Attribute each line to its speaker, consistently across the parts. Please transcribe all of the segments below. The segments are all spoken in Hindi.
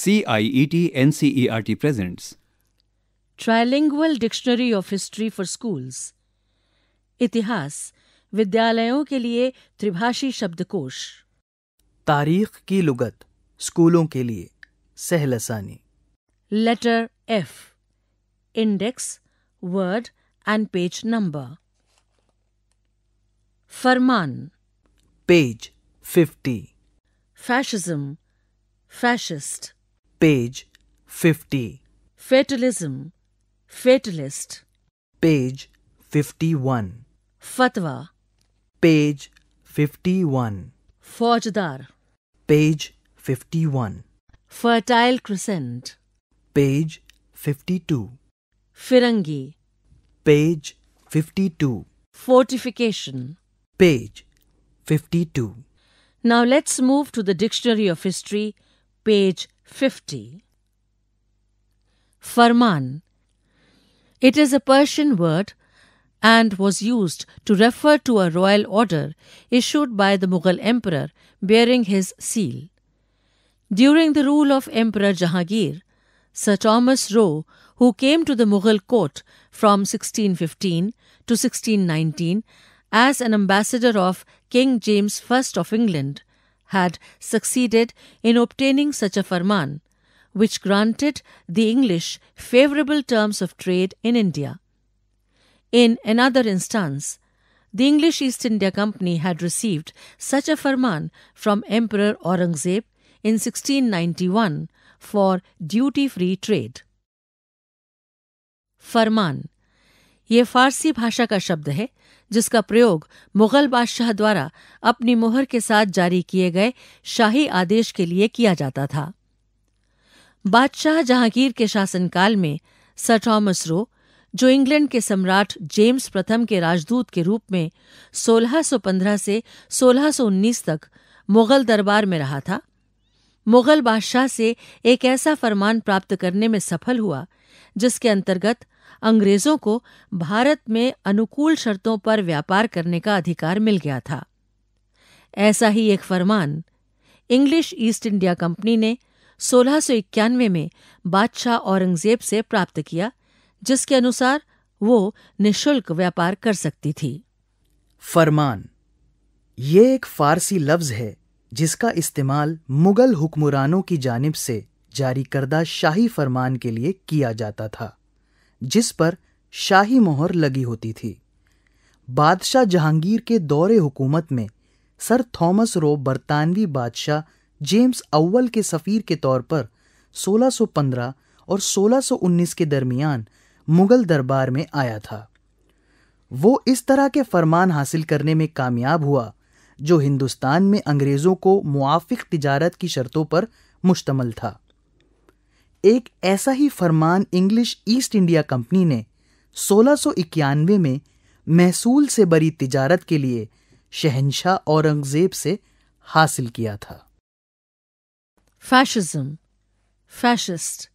Speaker 1: CIET NCERT presents
Speaker 2: Trilingual Dictionary of History for Schools इतिहास विद्यालयों के लिए त्रिभाषी शब्दकोश
Speaker 1: तारीख की लुगत स्कूलों के लिए सहलसानी
Speaker 2: letter F index word and page number फरमान
Speaker 1: page fifty
Speaker 2: fascism fascist
Speaker 1: page 50.
Speaker 2: Fatalism, fatalist.
Speaker 1: Page 51.
Speaker 2: Fatwa.
Speaker 1: Page 51. Fajdar. Page 51. Fertile crescent. Page 52.
Speaker 2: Firangi.
Speaker 1: Page 52.
Speaker 2: Fortification.
Speaker 1: Page 52.
Speaker 2: Now let's move to the Dictionary of History, page
Speaker 1: 50.
Speaker 2: Farman. It is a Persian word and was used to refer to a royal order issued by the Mughal emperor bearing his seal. During the rule of Emperor Jahangir, Sir Thomas Roe, who came to the Mughal court from 1615 to 1619 as an ambassador of King James I of England, had succeeded in obtaining such a farman, which granted the English favourable terms of trade in India. In another instance, the English East India Company had received such a farman from Emperor Aurangzeb in 1691 for duty-free trade. फरमान ये फारसी भाषा का शब्द है जिसका प्रयोग मुगल बादशाह द्वारा अपनी मोहर के साथ जारी किए गए शाही आदेश के लिए किया जाता था बादशाह जहांगीर के शासनकाल में सर थॉमस रो जो इंग्लैंड के सम्राट जेम्स प्रथम के राजदूत के रूप में 1615 से 1619 तक मुगल दरबार में रहा था मुगल बादशाह से एक ऐसा फरमान प्राप्त करने में सफल हुआ जिसके अंतर्गत अंग्रेज़ों को भारत में अनुकूल शर्तों पर व्यापार करने का अधिकार मिल गया था ऐसा ही एक फरमान इंग्लिश ईस्ट इंडिया कंपनी ने 1691 में बादशाह औरंगजेब से प्राप्त किया
Speaker 1: जिसके अनुसार वो निशुल्क व्यापार कर सकती थी फरमान ये एक फारसी लफ्ज़ है जिसका इस्तेमाल मुगल हुक्मरानों की जानिब से जारी करदा शाही फरमान के लिए किया जाता था जिस पर शाही मोहर लगी होती थी बादशाह जहांगीर के दौरे हुकूमत में सर थॉमस रो बरतानवी बादशाह जेम्स अव्वल के सफ़ीर के तौर पर 1615 और 1619 के दरमियान मुगल दरबार में आया था वो इस तरह के फरमान हासिल करने में कामयाब हुआ जो हिंदुस्तान में अंग्रेज़ों को मुआफ़ तजारत की शर्तों पर मुश्तमल था एक ऐसा ही फरमान इंग्लिश ईस्ट इंडिया कंपनी ने 1691 में महसूल से बड़ी तिजारत के लिए शहनशाह औरंगजेब से हासिल किया था fascism fascist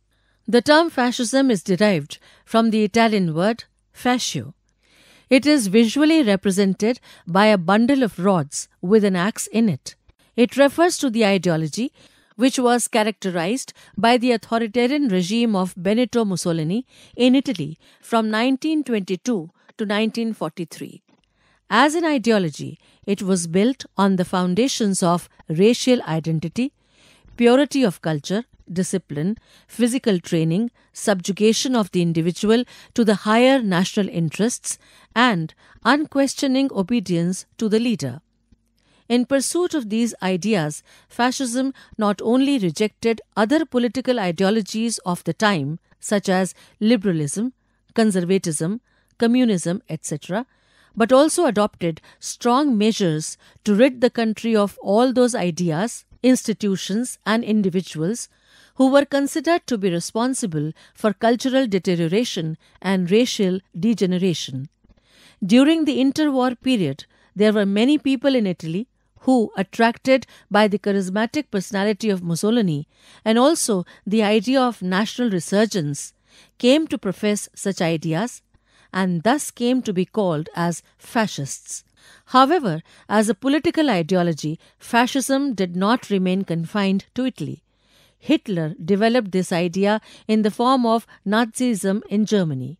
Speaker 1: the term fascism is derived
Speaker 2: from the Italian word fascio it is visually represented by a bundle of rods with an axe in it it refers to the ideology which was characterized by the authoritarian regime of Benito Mussolini in Italy from 1922 to 1943. As an ideology, it was built on the foundations of racial identity, purity of culture, discipline, physical training, subjugation of the individual to the higher national interests, and unquestioning obedience to the leader. In pursuit of these ideas, fascism not only rejected other political ideologies of the time, such as liberalism, conservatism, communism, etc., but also adopted strong measures to rid the country of all those ideas, institutions, and individuals who were considered to be responsible for cultural deterioration and racial degeneration. During the interwar period, there were many people in Italy who, attracted by the charismatic personality of Mussolini and also the idea of national resurgence, came to profess such ideas and thus came to be called as fascists. However, as a political ideology, fascism did not remain confined to Italy. Hitler developed this idea in the form of Nazism in Germany.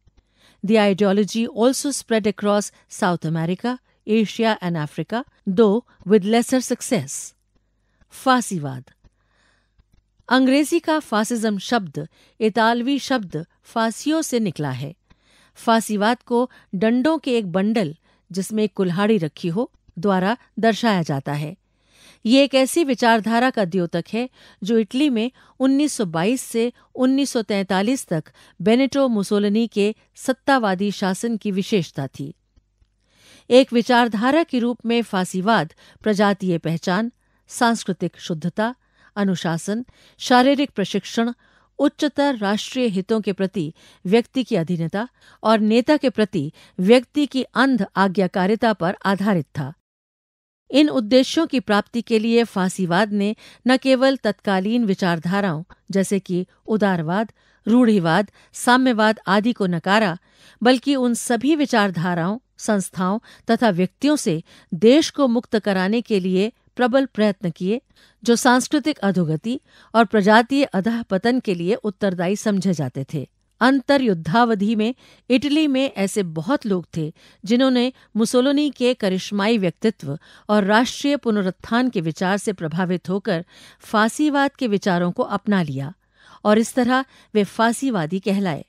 Speaker 2: The ideology also spread across South America, Asia and Africa though with lesser success फासीवाद अंग्रेजी का फासिज्म शब्द इतालवी शब्द फासियों से निकला है फासीवाद को डंडों के एक बंडल जिसमें कुल्हाड़ी रखी हो द्वारा दर्शाया जाता है ये एक ऐसी विचारधारा का द्योतक है जो इटली में 1922 से 1943 तक बेनेटो मुसोलिनी के सत्तावादी शासन की विशेषता थी एक विचारधारा के रूप में फांसीवाद प्रजातीय पहचान सांस्कृतिक शुद्धता अनुशासन शारीरिक प्रशिक्षण उच्चतर राष्ट्रीय हितों के प्रति व्यक्ति की अधीनता और नेता के प्रति व्यक्ति की अंध आज्ञाकारिता पर आधारित था इन उद्देश्यों की प्राप्ति के लिए फांसीवाद ने न केवल तत्कालीन विचारधाराओं जैसे कि उदारवाद रूढ़िवाद साम्यवाद आदि को नकारा बल्कि उन सभी विचारधाराओं संस्थाओं तथा व्यक्तियों से देश को मुक्त कराने के लिए प्रबल प्रयत्न किए जो सांस्कृतिक अधोगति और प्रजातीय अध पतन के लिए उत्तरदायी समझे जाते थे अंतर युद्धावधि में इटली में ऐसे बहुत लोग थे जिन्होंने मुसोलोनी के करिश्माई व्यक्तित्व और राष्ट्रीय पुनरुत्थान के विचार से प्रभावित होकर फांसीवाद के विचारों को अपना लिया और इस तरह वे फांसीवादी कहलाए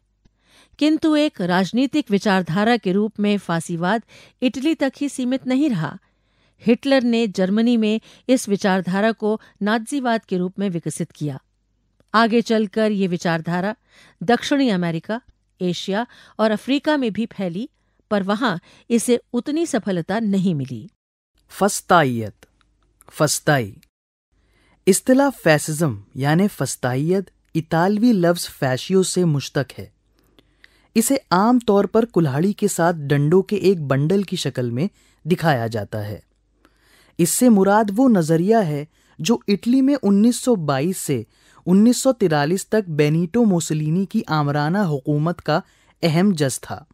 Speaker 2: किंतु एक राजनीतिक विचारधारा के रूप में फांसीवाद इटली तक ही सीमित नहीं रहा हिटलर ने जर्मनी में इस विचारधारा को नाजीवाद के रूप में विकसित किया आगे चलकर ये विचारधारा दक्षिणी अमेरिका एशिया और अफ्रीका में भी फैली पर वहां इसे उतनी सफलता नहीं मिली
Speaker 1: फस्ताइयत फस्ताई इस्तिला फैसिज्म यानी फस्ताइयत इतालवी लफ्ज़ फैशियो से मुश्तक है इसे आम तौर पर कुल्हाड़ी के साथ डंडों के एक बंडल की शक्ल में दिखाया जाता है इससे मुराद वो नज़रिया है जो इटली में 1922 से 1943 तक बेनीटो मोसलिनी की आमराना हुकूमत का अहम जज था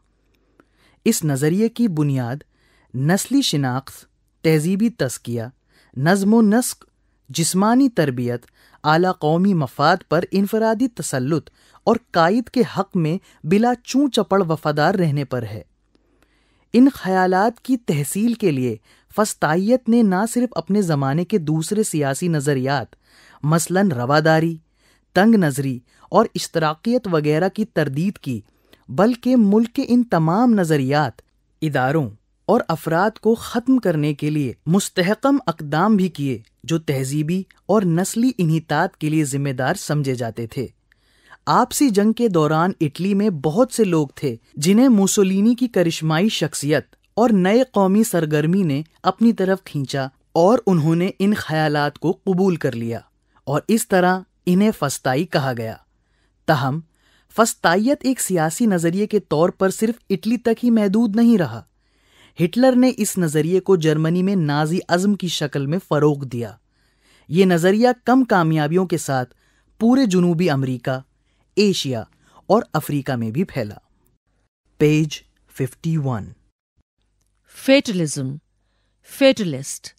Speaker 1: इस नज़रिए की बुनियाद नस्ली शिनाख्त तहजीबी तस्किया नज्म नस्क जिस्मानी तरबियत आला कौमी मफाद पर इनफरादी तसलुत और कायद के हक में बिला चूं चपड़ वफादार रहने पर है इन ख्यालात की तहसील के लिए फस्ताइत ने ना सिर्फ अपने ज़माने के दूसरे सियासी नज़रियात मसलन रवादारी तंग नज़री और इश्तराकियत वगैरह की तरदीद की बल्कि मुल्क के इन तमाम नज़रियात इदारों और अफराद को ख़त्म करने के लिए मुस्तकम अकदाम भी किए जो तहजीबी और नस्ली इन्हीतात के लिए जिम्मेदार समझे जाते थे आपसी जंग के दौरान इटली में बहुत से लोग थे जिन्हें मुसोलिनी की करिश्माई शख्सियत और नए कौमी सरगर्मी ने अपनी तरफ खींचा और उन्होंने इन ख्यालात को कबूल कर लिया और इस तरह इन्हें फस्ताई कहा गया तहम फस्ताइत एक सियासी नज़रिए के तौर पर सिर्फ इटली तक ही महदूद नहीं रहा हिटलर ने इस नजरिए को जर्मनी में नाजी अज्म की शक्ल में फरोग दिया ये नजरिया कम कामयाबियों के साथ पूरे जुनूबी अमरीका एशिया और अफ्रीका में भी फैला page 51। Fatalism
Speaker 2: fatalist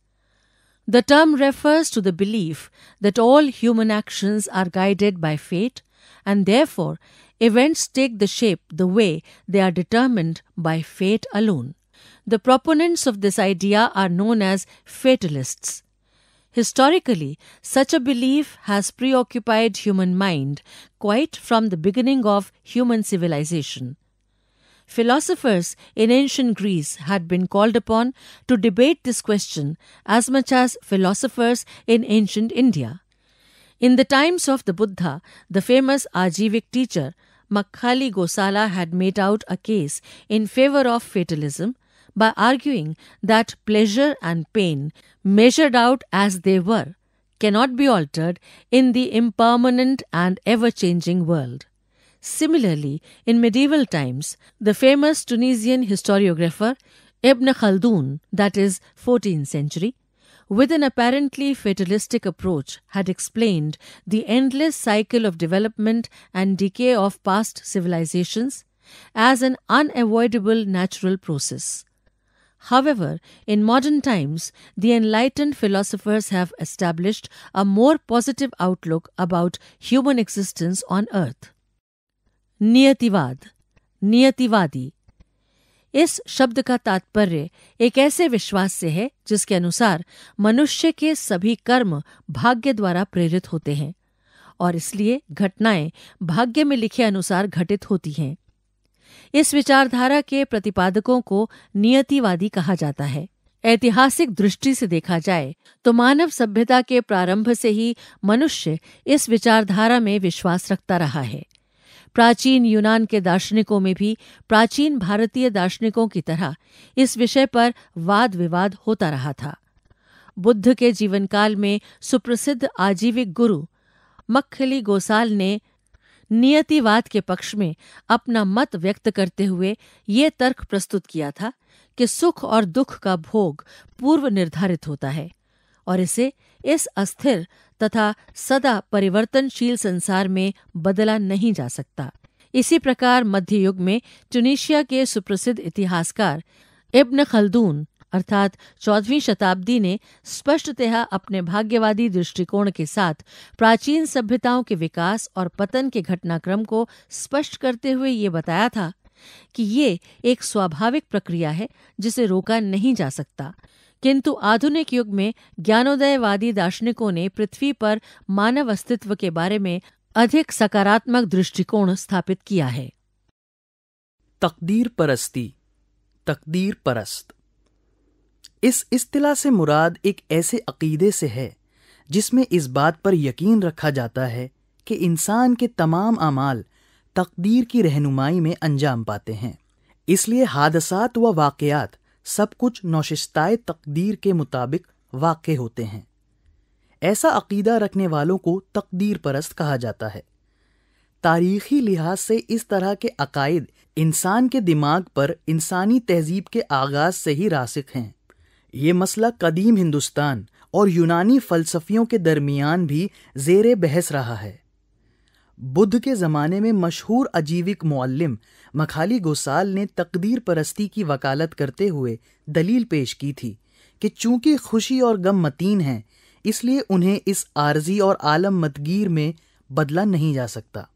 Speaker 2: the term refers to the belief that all human action are guided by fate and for events take the shape the way they are determined by fate alone The proponents of this idea are known as fatalists. Historically, such a belief has preoccupied human mind quite from the beginning of human civilization. Philosophers in ancient Greece had been called upon to debate this question as much as philosophers in ancient India. In the times of the Buddha, the famous Ajivik teacher Makkhali Gosala had made out a case in favor of fatalism by arguing that pleasure and pain, measured out as they were, cannot be altered in the impermanent and ever changing world. Similarly, in medieval times, the famous Tunisian historiographer Ibn Khaldun, that is, 14th century, with an apparently fatalistic approach, had explained the endless cycle of development and decay of past civilizations as an unavoidable natural process. However, in modern times, the enlightened philosophers have established a more positive outlook about human existence on earth. नियतिवाद नियतिवादी इस शब्द का तात्पर्य एक ऐसे विश्वास से है जिसके अनुसार मनुष्य के सभी कर्म भाग्य द्वारा प्रेरित होते हैं और इसलिए घटनाएं भाग्य में लिखे अनुसार घटित होती हैं इस विचारधारा के प्रतिपादकों को नियतिवादी कहा जाता है ऐतिहासिक दृष्टि से देखा जाए तो मानव सभ्यता के प्रारंभ से ही मनुष्य इस विचारधारा में विश्वास रखता रहा है प्राचीन यूनान के दार्शनिकों में भी प्राचीन भारतीय दार्शनिकों की तरह इस विषय पर वाद विवाद होता रहा था बुद्ध के जीवनकाल में सुप्रसिद्ध आजीविक गुरु मक्खली गोसाल ने नियतिवाद के पक्ष में अपना मत व्यक्त करते हुए ये तर्क प्रस्तुत किया था कि सुख और दुख का भोग पूर्व निर्धारित होता है और इसे इस अस्थिर तथा सदा परिवर्तनशील संसार में बदला नहीं जा सकता इसी प्रकार मध्य युग में ट्यूनिशिया के सुप्रसिद्ध इतिहासकार इब्न खल्दून अर्थात चौदहवीं शताब्दी ने स्पष्टतः अपने भाग्यवादी दृष्टिकोण के साथ प्राचीन सभ्यताओं के विकास और पतन के घटनाक्रम को स्पष्ट करते हुए ये बताया था कि ये एक स्वाभाविक प्रक्रिया है जिसे रोका नहीं जा सकता किंतु आधुनिक युग में ज्ञानोदयवादी दार्शनिकों ने पृथ्वी पर मानव अस्तित्व के बारे में अधिक सकारात्मक दृष्टिकोण स्थापित किया है
Speaker 1: तकदीर परस्ती तकदीर परस्त इस अतलाह से मुराद एक ऐसे अकीदे से है जिसमें इस बात पर यकीन रखा जाता है कि इंसान के तमाम अमाल तकदीर की रहनुमाई में अंजाम पाते हैं इसलिए हादसात व वाक़ात सब कुछ नौशस्ताए तकदीर के मुताबिक वाक़ होते हैं ऐसा अकीदा रखने वालों को तकदीर परस्त कहा जाता है तारीखी लिहाज से इस तरह के अकायद इंसान के दिमाग पर इंसानी तहजीब के आगाज से ही रासिक हैं ये मसला कदीम हिंदुस्तान और यूनानी फ़लसफ़ियों के दरमियान भी जेर बहस रहा है बुद्ध के ज़माने में मशहूर अजीविक मुअल्लिम मखाली गोसाल ने तकदीर परस्ती की वकालत करते हुए दलील पेश की थी कि चूंकि खुशी और गम मतीन हैं इसलिए उन्हें इस आर्जी और आलम मतगीर में बदला नहीं जा सकता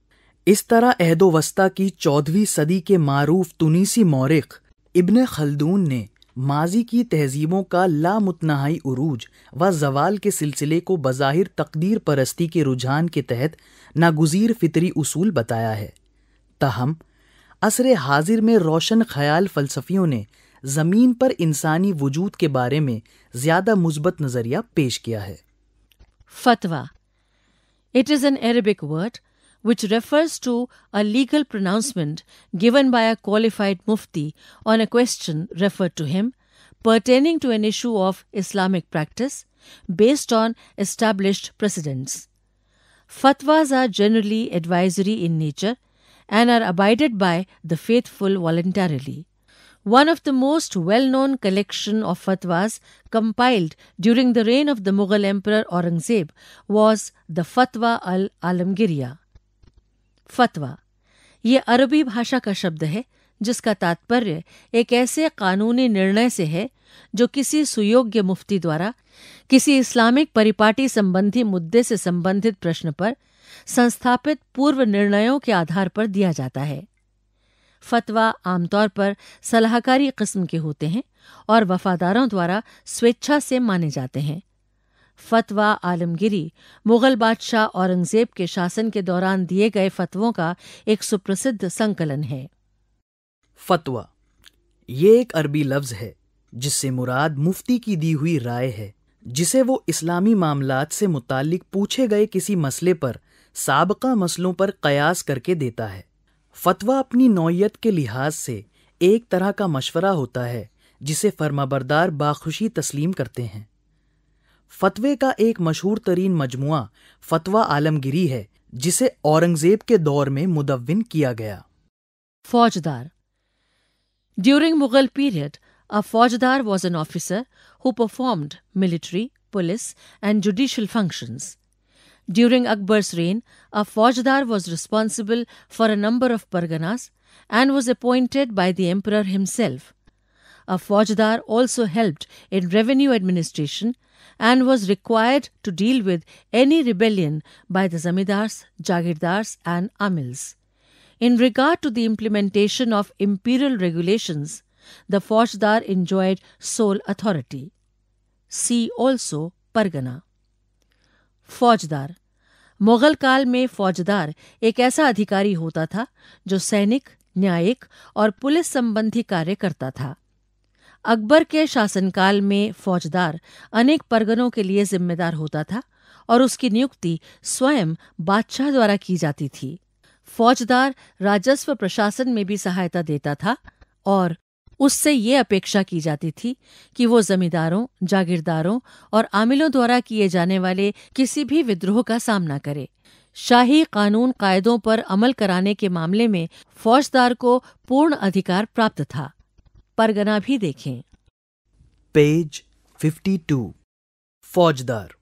Speaker 1: इस तरह अहदोवस्ता की चौदहवीं सदी के मारूफ तुनीसी मौरख इब्ने खलदून ने माजी की तहजीबों का लामुतनहाई अरूज व जवाल के सिलसिले को बज़ाहिर तकदीर परस्ती के रुझान के तहत नागुजीर फितरी उसूल बताया है तहम असर हाजिर में रोशन ख्याल फ़लसफ़ियों ने ज़मीन पर इंसानी वजूद के बारे में ज़्यादा मुस्बत नज़रिया पेश किया है फतवा
Speaker 2: it is an Arabic word which refers to a legal pronouncement given by a qualified mufti on a question referred to him pertaining to an issue of Islamic practice based on established precedents. Fatwas are generally advisory in nature and are abided by the faithful voluntarily. One of the most well-known collection of fatwas compiled during the reign of the Mughal Emperor Aurangzeb was the Fatwa al-Alamgiriya. फतवा ये अरबी भाषा का शब्द है जिसका तात्पर्य एक ऐसे कानूनी निर्णय से है जो किसी सुयोग्य मुफ्ती द्वारा किसी इस्लामिक परिपाटी संबंधी मुद्दे से संबंधित प्रश्न पर संस्थापित पूर्व निर्णयों के आधार पर दिया जाता है फतवा आमतौर पर सलाहकारी किस्म के होते हैं और वफादारों द्वारा स्वेच्छा से माने जाते हैं फतवा आलमगिरी मुगल बादशाह औरंगजेब के शासन के दौरान दिए गए फतवों का एक सुप्रसिद्ध संकलन है
Speaker 1: फतवा ये एक अरबी लफ्ज है जिससे मुराद मुफ्ती की दी हुई राय है जिसे वो इस्लामी मामला से मुतालिक पूछे गए किसी मसले पर सबका मसलों पर कयास करके देता है फतवा अपनी नौयत के लिहाज से एक तरह का मशवरा होता है जिसे फर्माबरदार बाखुशी तस्लीम करते हैं फतवे का एक मशहूर तरीन मजमुआ फतवा आलमगिरी है जिसे औरंगजेब के दौर में मुदविन किया गया फौजदार
Speaker 2: during Mughal period a faujdar was an officer who performed military police and judicial functions during Akbar reign a faujdar was responsible for a number of parganas and was appointed by the emperor himself A Faujdar also helped in revenue administration and was required to deal with any rebellion by the zamindars, jagirdars, and amils. In regard to the implementation of imperial regulations, the Faujdar enjoyed sole authority. See also Pargana. फौजदार मुगल काल में फौजदार एक ऐसा अधिकारी होता था जो सैनिक न्यायिक और पुलिस संबंधी कार्य करता था अकबर के शासनकाल में फौजदार अनेक परगनों के लिए जिम्मेदार होता था और उसकी नियुक्ति स्वयं बादशाह द्वारा की जाती थी फौजदार राजस्व प्रशासन में भी सहायता देता था और उससे ये अपेक्षा की जाती थी कि वो जमींदारों जागीरदारों और आमिलों द्वारा किए जाने वाले किसी भी विद्रोह का सामना करे शाही कानून कायदों पर अमल कराने के मामले में फौजदार को पूर्ण अधिकार प्राप्त था परगना भी देखें
Speaker 1: पेज 52 फौजदार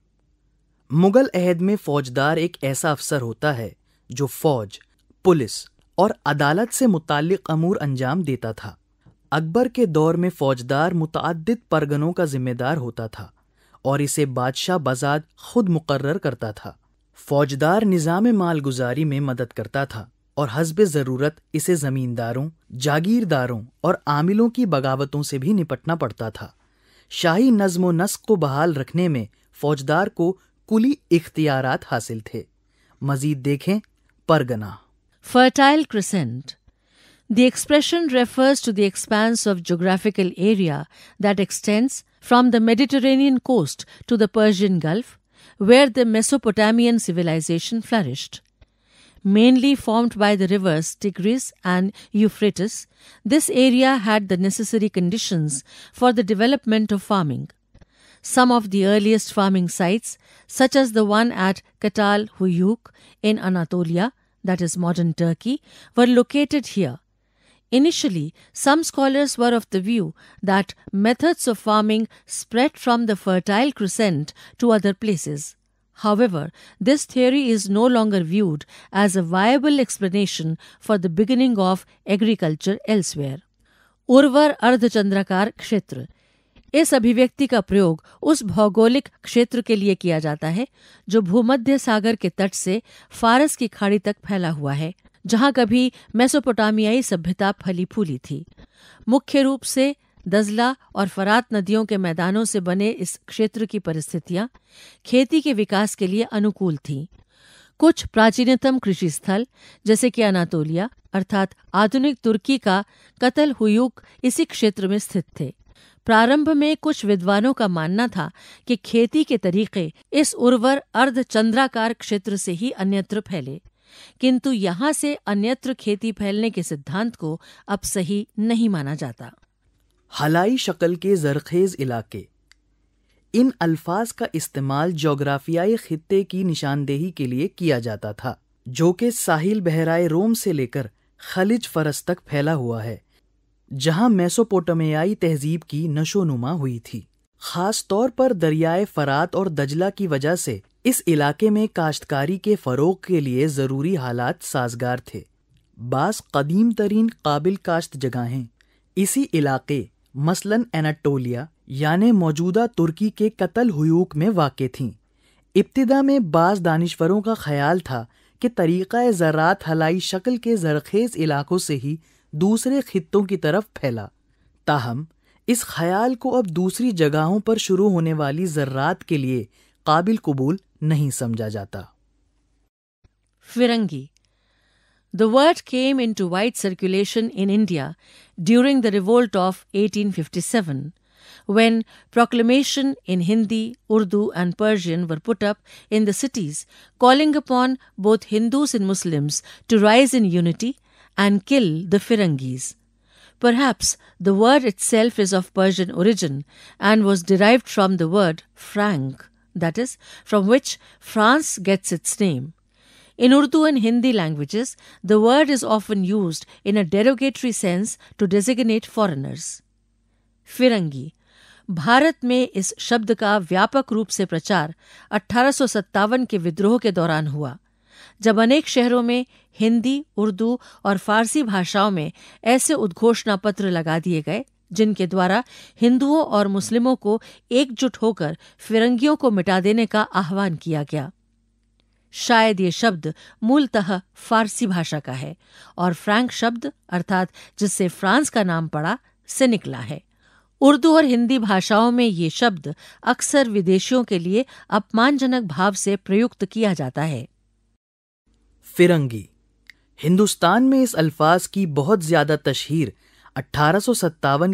Speaker 1: मुगल अहद में फौजदार एक ऐसा अफसर होता है जो फौज पुलिस और अदालत से मुतक अमूर अंजाम देता था अकबर के दौर में फौजदार मुतद परगनों का जिम्मेदार होता था और इसे बादशाह बजाद खुद मुकर्र करता था फौजदार निज़ाम मालगुजारी में मदद करता था और हजब जरूरत इसे जमींदारों जागीरदारों और आमिलों की बगावतों से भी निपटना पड़ता था शाही नज्म नस्क को बहाल रखने में फौजदार को कुली इख्तियार हासिल थे मजीद देखें pargana fertile crescent the
Speaker 2: expression refers to the expanse of geographical area that extends from the Mediterranean coast to the Persian Gulf where the Mesopotamian civilization flourished mainly formed by the rivers Tigris and Euphrates, this area had the necessary conditions for the development of farming. Some of the earliest farming sites, such as the one at Katal Huyuk in Anatolia, that is modern Turkey, were located here. Initially, some scholars were of the view that methods of farming spread from the Fertile Crescent to other places. However, this theory is no longer viewed as a viable explanation for the beginning of agriculture elsewhere. उर्वर अर्धचंद्राकार क्षेत्र इस अभिव्यक्ति का प्रयोग उस भौगोलिक क्षेत्र के लिए किया जाता है जो भूमध्य सागर के तट से फारस की खाड़ी तक फैला हुआ है जहां कभी मेसोपोटामियाई सभ्यता फली फूली थी मुख्य रूप से दजला और फरात नदियों के मैदानों से बने इस क्षेत्र की परिस्थितियां खेती के विकास के लिए अनुकूल थीं कुछ प्राचीनतम कृषि स्थल जैसे कि अनातोलिया अर्थात आधुनिक तुर्की का कतल हुयुक इसी क्षेत्र में स्थित थे प्रारंभ में कुछ विद्वानों का मानना था कि खेती के तरीके इस उर्वर अर्धचंद्राकार क्षेत्र से ही अन्यत्र फैले किंतु यहाँ से अन्यत्र खेती फैलने के सिद्धांत को अब सही नहीं माना जाता
Speaker 1: हलाई शक्ल के जरखेज़ इलाके इन अल्फाज का इस्तेमाल जोग्राफियाई ख़त्े की निशानदेही के लिए किया जाता था जो कि साहिल बहराए रोम से लेकर खलिज फरस तक फैला हुआ है जहां मेसोपोटामियाई तहजीब की नशोनुमा हुई थी ख़ास तौर पर दरियाए फरात और दजला की वजह से इस इलाके में काश्तकारी के फ़रोग के लिए ज़रूरी हालात साजगार थे बास कदीम तरीन काबिल काश्त जगहें इसी इलाके मसलन एनाटोलिया यानि मौजूदा तुर्की के कतल हुयूक में वाक़ थीं इब्तदा में बाज़ दानश्वरों का ख्याल था कि तरीका ज़रात हलाई शक्ल के ज़रख़ेज़ इलाक़ों से ही दूसरे ख़ित्तों की तरफ फैला ताहम इस ख्याल को अब दूसरी जगहों पर शुरू होने वाली जरात के लिए काबिल कबूल नहीं समझा जाता
Speaker 2: फिरंगी The word came into wide circulation in India during the revolt of 1857, when proclamation in Hindi, Urdu, and Persian were put up in the cities, calling upon both Hindus and Muslims to rise in unity and kill the Firangis. Perhaps the word itself is of Persian origin and was derived from the word Frank, that is, from which France gets its name. In Urdu and Hindi languages, the word is often used in a derogatory sense to designate foreigners. फिरंगी भारत में इस शब्द का व्यापक रूप से प्रचार अठारह के विद्रोह के दौरान हुआ जब अनेक शहरों में हिंदी उर्दू और फारसी भाषाओं में ऐसे उद्घोषणा पत्र लगा दिए गए जिनके द्वारा हिंदुओं और मुस्लिमों को एकजुट होकर फिरंगियों को मिटा देने का आह्वान किया गया शायद ये शब्द मूलतः फारसी भाषा का है और फ्रैंक शब्द अर्थात जिससे फ्रांस का नाम पड़ा से निकला है उर्दू और हिंदी भाषाओं में ये शब्द अक्सर विदेशियों के लिए अपमानजनक भाव से प्रयुक्त किया जाता है
Speaker 1: फिरंगी हिंदुस्तान में इस अल्फाज की बहुत ज़्यादा तशहीर अट्ठारह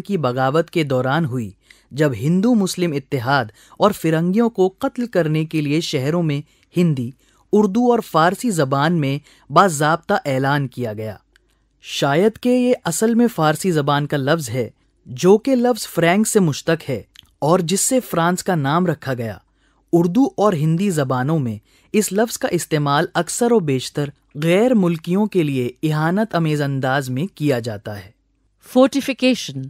Speaker 1: की बगावत के दौरान हुई जब हिंदू मुस्लिम इत्तेहाद और फिरंगियों को कत्ल करने के लिए शहरों में हिंदी उर्दू और फ़ारसी ज़बान में बाबा ऐलान किया गया शायद के ये असल में फ़ारसी ज़बान का लफ्ज़ है जो कि लफ्ज़ फ्रैंक से मुश्तक है और जिससे फ्रांस का नाम रखा गया उर्दू और हिंदी ज़बानों में इस लफ्ज़ का इस्तेमाल अक्सर और बेशतर गैर मुल्कियों के लिए इहानत अमेज अंदाज में किया जाता है fortification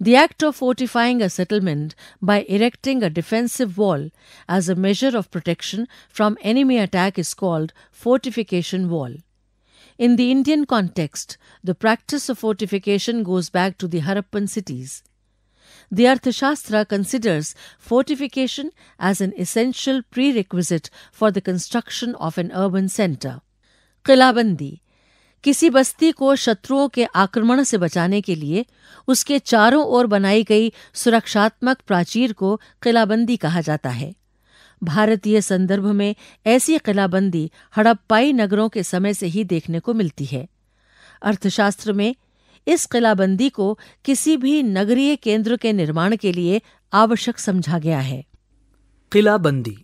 Speaker 1: The act of fortifying a settlement by erecting
Speaker 2: a defensive wall as a measure of protection from enemy attack is called fortification wall. In the Indian context, the practice of fortification goes back to the Harappan cities. The Arthashastra considers fortification as an essential prerequisite for the construction of an urban center. Qilabandi, किसी बस्ती को शत्रुओं के आक्रमण से बचाने के लिए उसके चारों ओर बनाई गई सुरक्षात्मक प्राचीर को किलाबंदी कहा जाता है भारतीय संदर्भ में ऐसी किलाबंदी हड़प्पाई नगरों के समय से ही देखने को मिलती है अर्थशास्त्र में इस किलाबंदी को किसी भी नगरीय केंद्र के निर्माण के लिए आवश्यक समझा
Speaker 1: गया है किलाबंदी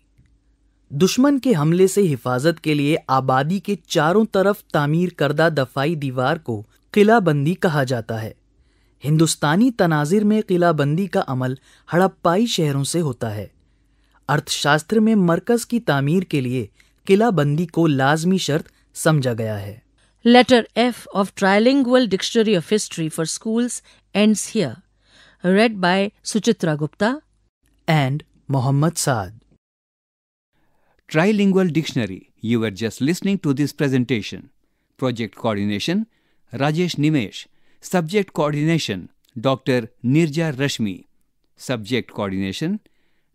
Speaker 1: दुश्मन के हमले से हिफाजत के लिए आबादी के चारों तरफ तामीर करदा दफाई दीवार को किलाबंदी कहा जाता है हिंदुस्तानी तनाजिर में किलाबंदी का अमल हड़प्पाई शहरों से होता है अर्थशास्त्र में मरकज की तामीर के लिए किलाबंदी को लाजमी शर्त समझा गया है
Speaker 2: letter F of trilingual dictionary of history for schools ends here read by Suchitra Gupta
Speaker 1: and Mohammad Saad Trilingual Dictionary. You were just listening to this presentation. Project Coordination Rajesh Nimesh. Subject Coordination Dr. Nirja Rashmi. Subject Coordination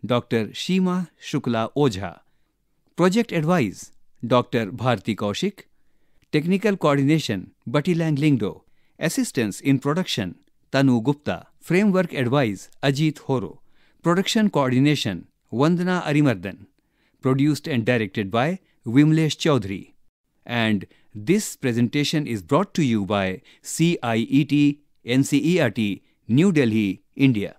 Speaker 1: Dr. Shima Shukla Ojha. Project Advice Dr. Bharti Kaushik. Technical Coordination Batilang Lingdo. Assistance in Production Tanu Gupta. Framework Advice Ajit Horo. Production Coordination Vandana Arimardhan. produced and directed by Vimlesh Chaudhary. And this presentation is brought to you by CIET NCERT, New Delhi, India.